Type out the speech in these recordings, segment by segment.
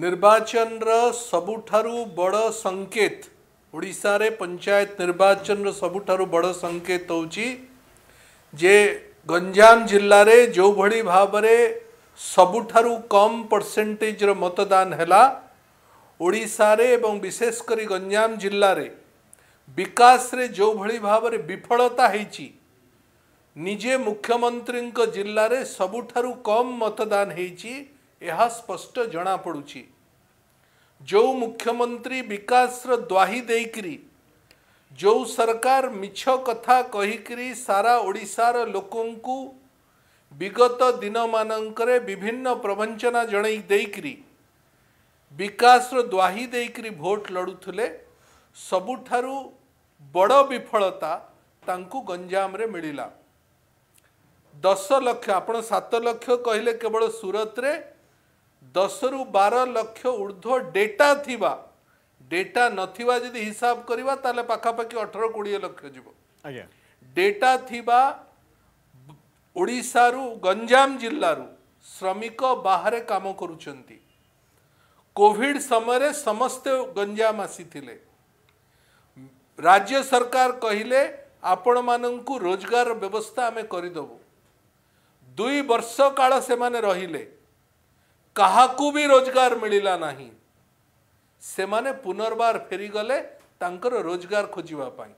निर्वाचन रुठ बड़ संकेत ओडा पंचायत निर्वाचन सबुठू बड़ संकेत जे गंजाम जिले में जो भाई भाव सबुठ कम परसेंटेज मतदान है विशेषकर गंजाम जिले में विकास रे जो भाई भाव विफलता है निजे मुख्यमंत्री जिले में सबुठ कम मतदान हो ଏହା ସ୍ପଷ୍ଟ ଜଣାପଡ଼ୁଛି ଯେଉଁ ମୁଖ୍ୟମନ୍ତ୍ରୀ ବିକାଶର ଦ୍ୱାହି ଦେଇକରି ଯେଉଁ ସରକାର ମିଛ କଥା କହିକରି ସାରା ଓଡ଼ିଶାର ଲୋକଙ୍କୁ ବିଗତ ଦିନମାନଙ୍କରେ ବିଭିନ୍ନ ପ୍ରବଞ୍ଚନା ଜଣାଇ ଦେଇକରି ବିକାଶର ଦ୍ୱାହି ଦେଇକରି ଭୋଟ ଲଢ଼ୁଥିଲେ ସବୁଠାରୁ ବଡ଼ ବିଫଳତା ତାଙ୍କୁ ଗଞ୍ଜାମରେ ମିଳିଲା ଦଶ ଲକ୍ଷ ଆପଣ ସାତ ଲକ୍ଷ କହିଲେ କେବଳ ସୁରତରେ ଦଶରୁ ବାର ଲକ୍ଷ ଉର୍ଦ୍ଧ୍ୱ ଡେଟା ଥିବା ଡେଟା ନଥିବା ଯଦି ହିସାବ କରିବା ତାହେଲେ ପାଖାପାଖି ଅଠର କୋଡ଼ିଏ ଲକ୍ଷ ଯିବ ଆଜ୍ଞା ଡେଟା ଥିବା ଓଡ଼ିଶାରୁ ଗଞ୍ଜାମ ଜିଲ୍ଲାରୁ ଶ୍ରମିକ ବାହାରେ କାମ କରୁଛନ୍ତି କୋଭିଡ ସମୟରେ ସମସ୍ତେ ଗଞ୍ଜାମ ଆସିଥିଲେ ରାଜ୍ୟ ସରକାର କହିଲେ ଆପଣମାନଙ୍କୁ ରୋଜଗାର ବ୍ୟବସ୍ଥା ଆମେ କରିଦେବୁ ଦୁଇ ବର୍ଷ କାଳ ସେମାନେ ରହିଲେ क्या भी रोजगार मिलला ना से पुनर्बार फेरीगले रोजगार खोजापी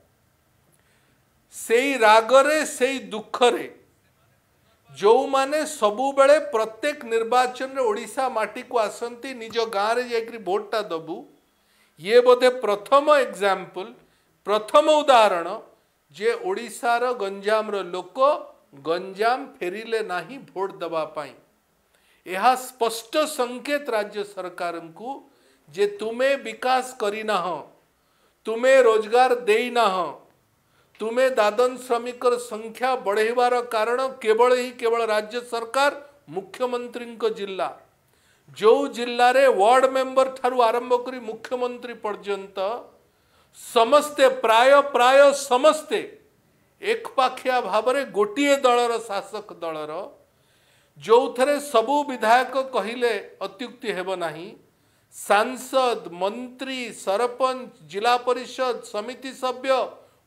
से रागरे से दुखरे जो माने सबुबले प्रत्येक निर्वाचन ओडा माटी को आसती निज गाँव में भोटा दबू ये बोधे प्रथम एग्जाम्पल प्रथम उदाहरण जे ओडार गंजाम लोक गंजाम फेरिले ना भोट दवापाई ଏହା ସ୍ପଷ୍ଟ ସଙ୍କେତ ରାଜ୍ୟ ସରକାରଙ୍କୁ ଯେ ତୁମେ ବିକାଶ କରିନାହ ତୁମେ ରୋଜଗାର ଦେଇନାହ ତୁମେ ଦାଦନ ଶ୍ରମିକର ସଂଖ୍ୟା ବଢ଼େଇବାର କାରଣ କେବଳ ହିଁ କେବଳ ରାଜ୍ୟ ସରକାର ମୁଖ୍ୟମନ୍ତ୍ରୀଙ୍କ ଜିଲ୍ଲା ଯେଉଁ ଜିଲ୍ଲାରେ ୱାର୍ଡ଼ ମେମ୍ବର ଠାରୁ ଆରମ୍ଭ କରି ମୁଖ୍ୟମନ୍ତ୍ରୀ ପର୍ଯ୍ୟନ୍ତ ସମସ୍ତେ ପ୍ରାୟ ପ୍ରାୟ ସମସ୍ତେ ଏକପାଖିଆ ଭାବରେ ଗୋଟିଏ ଦଳର ଶାସକ ଦଳର जो थे सब विधायक कहले अत्युक्ति हेबना सांसद मंत्री सरपंच जिला परिषद समिति सभ्य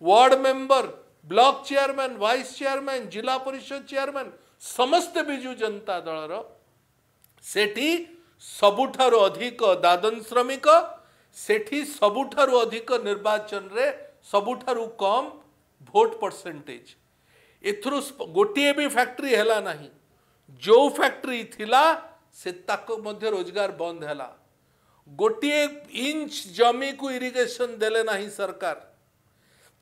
ward member block chairman vice chairman zila parishad chairman समस्त विजु जनता दल रेटी सबुठ अधिक दादन श्रमिक से सबुठ अधिक निर्वाचन रे सबुठ कम भोट परसेंटेज एथर गोटे भी फैक्ट्री है जो फैक्ट्री थिला से ताको मध्य रोजगार बंद हैला गोटे इंच जमी को इरिगेशन देले नहीं सरकार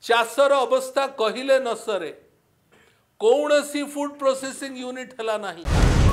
ଚାଷର अवस्था କହିଲେ न सरे କୌଣସି ଫୁଡ୍ ପ୍ରୋସେସିଂ यूनिट ହେଲା ନାହିଁ